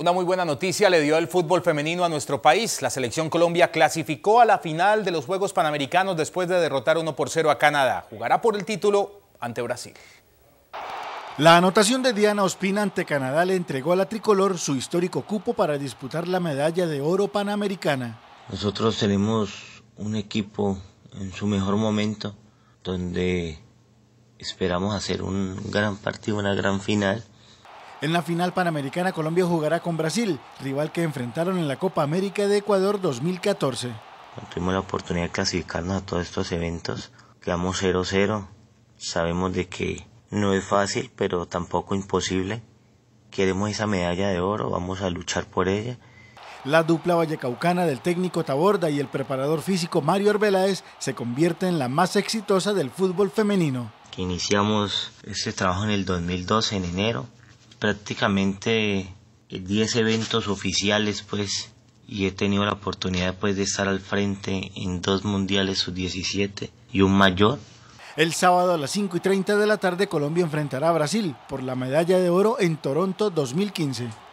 Una muy buena noticia le dio el fútbol femenino a nuestro país. La selección Colombia clasificó a la final de los Juegos Panamericanos después de derrotar 1 por 0 a Canadá. Jugará por el título ante Brasil. La anotación de Diana Ospina ante Canadá le entregó a la tricolor su histórico cupo para disputar la medalla de oro panamericana. Nosotros tenemos un equipo en su mejor momento donde esperamos hacer un gran partido, una gran final. En la final panamericana, Colombia jugará con Brasil, rival que enfrentaron en la Copa América de Ecuador 2014. Tuvimos la oportunidad de clasificarnos a todos estos eventos, quedamos 0-0, sabemos de que no es fácil, pero tampoco imposible. Queremos esa medalla de oro, vamos a luchar por ella. La dupla vallecaucana del técnico Taborda y el preparador físico Mario Arbeláez se convierte en la más exitosa del fútbol femenino. Iniciamos este trabajo en el 2012, en enero, prácticamente 10 eh, eventos oficiales pues y he tenido la oportunidad pues de estar al frente en dos mundiales sub 17 y un mayor. El sábado a las 5 y 30 de la tarde Colombia enfrentará a Brasil por la medalla de oro en Toronto 2015.